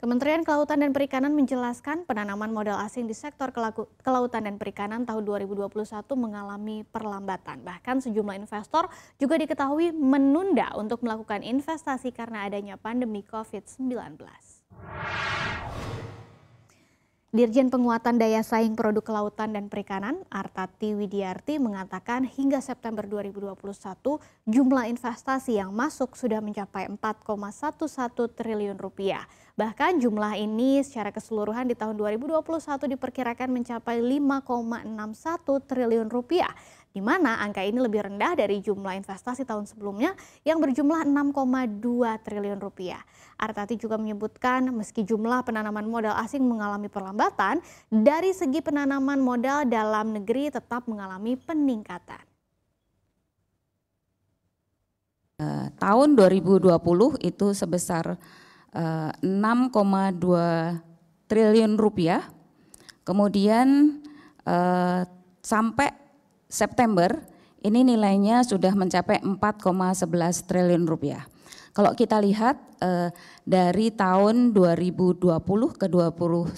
Kementerian Kelautan dan Perikanan menjelaskan penanaman modal asing di sektor kelautan dan perikanan tahun 2021 mengalami perlambatan. Bahkan sejumlah investor juga diketahui menunda untuk melakukan investasi karena adanya pandemi COVID-19. Dirjen Penguatan Daya Saing Produk Kelautan dan Perikanan, Artati Widiarti mengatakan hingga September 2021 jumlah investasi yang masuk sudah mencapai 4,11 triliun rupiah. Bahkan jumlah ini secara keseluruhan di tahun 2021 diperkirakan mencapai 5,61 triliun rupiah di mana angka ini lebih rendah dari jumlah investasi tahun sebelumnya yang berjumlah 6,2 triliun rupiah. Artati juga menyebutkan meski jumlah penanaman modal asing mengalami perlambatan, dari segi penanaman modal dalam negeri tetap mengalami peningkatan. Uh, tahun 2020 itu sebesar uh, eh, 6,2 triliun rupiah. Kemudian uh, sampai September ini nilainya sudah mencapai 4,11 triliun rupiah. Kalau kita lihat eh, dari tahun 2020 ke 2021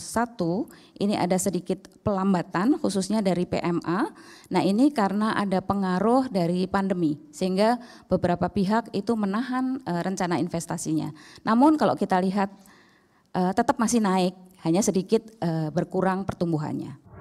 ini ada sedikit pelambatan khususnya dari PMA. Nah ini karena ada pengaruh dari pandemi sehingga beberapa pihak itu menahan eh, rencana investasinya. Namun kalau kita lihat eh, tetap masih naik hanya sedikit eh, berkurang pertumbuhannya.